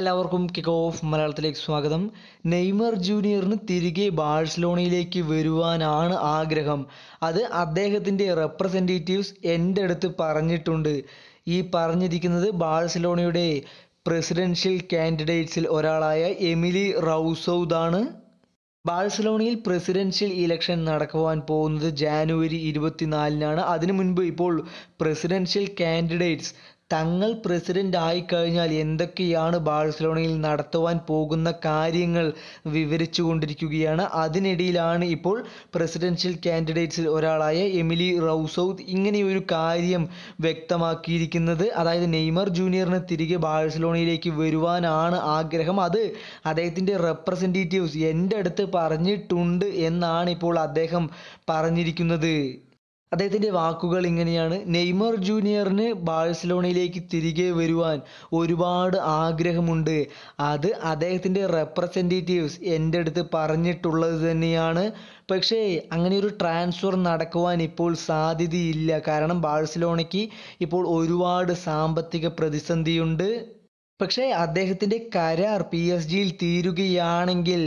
എല്ലാവർക്കും kick off മലയാളത്തിലേക്ക് സ്വാഗതം നെയ്മർ ജൂനിയറിന് തിരികെ ബാഴ്സലോണയിലേക്ക് വരുവാനാണ് ആഗ്രഹം അത് അദ്ദേഹത്തിൻ്റെ റെപ്രസെൻറ്റേറ്റീവ്സ് എൻ്റെ അടുത്ത് പറഞ്ഞിട്ടുണ്ട് ഈ പറഞ്ഞിരിക്കുന്നത് ബാഴ്സലോണയുടെ പ്രസിഡൻഷ്യൽ കാൻഡിഡേറ്റ്സിൽ ഒരാളായ എമിലി റൗസൗദാണ് ബാഴ്സലോണയിൽ പ്രസിഡൻഷ്യൽ ഇലക്ഷൻ നടക്കുവാൻ പോകുന്നത് ജാനുവരി ഇരുപത്തിനാലിനാണ് അതിനു മുൻപ് ഇപ്പോൾ പ്രസിഡൻഷ്യൽ കാൻഡിഡേറ്റ്സ് തങ്ങൾ പ്രസിഡന്റ് ആയിക്കഴിഞ്ഞാൽ എന്തൊക്കെയാണ് ബാഴ്സലോണയിൽ നടത്തുവാൻ പോകുന്ന കാര്യങ്ങൾ വിവരിച്ചു കൊണ്ടിരിക്കുകയാണ് അതിനിടയിലാണ് ഇപ്പോൾ പ്രസിഡൻഷ്യൽ കാൻഡിഡേറ്റ്സിൽ ഒരാളായ എമിലി റൗസൌത്ത് ഇങ്ങനെയൊരു കാര്യം വ്യക്തമാക്കിയിരിക്കുന്നത് അതായത് നെയ്മർ ജൂനിയറിന് തിരികെ ബാഴ്സലോണയിലേക്ക് വരുവാനാണ് ആഗ്രഹം അത് അദ്ദേഹത്തിൻ്റെ റെപ്രസെൻറ്റേറ്റീവ്സ് എൻ്റെ അടുത്ത് പറഞ്ഞിട്ടുണ്ട് എന്നാണ് ഇപ്പോൾ അദ്ദേഹം പറഞ്ഞിരിക്കുന്നത് അദ്ദേഹത്തിൻ്റെ വാക്കുകൾ ഇങ്ങനെയാണ് നെയ്മർ ജൂനിയറിന് ബാഴ്സലോണയിലേക്ക് തിരികെ വരുവാൻ ഒരുപാട് ആഗ്രഹമുണ്ട് അത് അദ്ദേഹത്തിൻ്റെ റെപ്രസെൻറ്റേറ്റീവ്സ് എൻ്റെ അടുത്ത് പറഞ്ഞിട്ടുള്ളത് തന്നെയാണ് പക്ഷേ അങ്ങനെ ഒരു ട്രാൻസ്ഫർ നടക്കുവാൻ ഇപ്പോൾ സാധ്യതയില്ല കാരണം ബാഴ്സലോണയ്ക്ക് ഇപ്പോൾ ഒരുപാട് സാമ്പത്തിക പ്രതിസന്ധിയുണ്ട് പക്ഷേ അദ്ദേഹത്തിന്റെ കരാർ പി എസ് ജിയിൽ തീരുകയാണെങ്കിൽ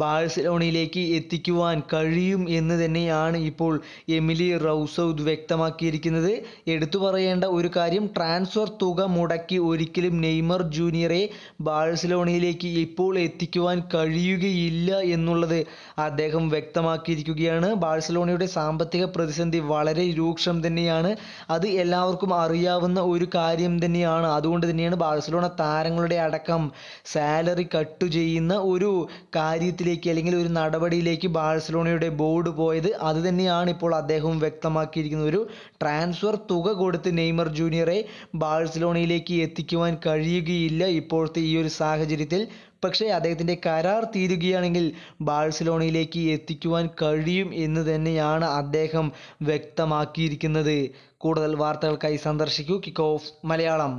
ബാഴ്സലോണയിലേക്ക് എത്തിക്കുവാൻ കഴിയും എന്ന് തന്നെയാണ് ഇപ്പോൾ എമിലി റൗസൌദ് വ്യക്തമാക്കിയിരിക്കുന്നത് എടുത്തു പറയേണ്ട ഒരു കാര്യം ട്രാൻസ്ഫർ തുക മുടക്കി ഒരിക്കലും നെയ്മർ ജൂനിയറെ ബാഴ്സലോണയിലേക്ക് ഇപ്പോൾ എത്തിക്കുവാൻ കഴിയുകയില്ല എന്നുള്ളത് അദ്ദേഹം വ്യക്തമാക്കിയിരിക്കുകയാണ് ബാഴ്സലോണയുടെ സാമ്പത്തിക പ്രതിസന്ധി വളരെ രൂക്ഷം തന്നെയാണ് അത് എല്ലാവർക്കും അറിയാവുന്ന ഒരു കാര്യം തന്നെയാണ് അതുകൊണ്ട് തന്നെയാണ് ബാഴ്സലോണ താരങ്ങളുടെ അടക്കം സാലറി കട്ട് ചെയ്യുന്ന ഒരു കാര്യത്തിലേക്ക് അല്ലെങ്കിൽ ഒരു നടപടിയിലേക്ക് ബാഴ്സലോണയുടെ ബോർഡ് പോയത് അത് തന്നെയാണ് ഇപ്പോൾ അദ്ദേഹം വ്യക്തമാക്കിയിരിക്കുന്നത് ഒരു ട്രാൻസ്ഫർ തുക കൊടുത്ത് നെയ്മർ ജൂനിയറെ ബാഴ്സലോണയിലേക്ക് എത്തിക്കുവാൻ കഴിയുകയില്ല ഇപ്പോഴത്തെ ഈ ഒരു സാഹചര്യത്തിൽ പക്ഷേ അദ്ദേഹത്തിൻ്റെ കരാർ തീരുകയാണെങ്കിൽ ബാഴ്സലോണയിലേക്ക് എത്തിക്കുവാൻ കഴിയും എന്ന് തന്നെയാണ് അദ്ദേഹം വ്യക്തമാക്കിയിരിക്കുന്നത് കൂടുതൽ വാർത്തകൾക്കായി സന്ദർശിക്കൂ കിക്ക് ഓഫ് മലയാളം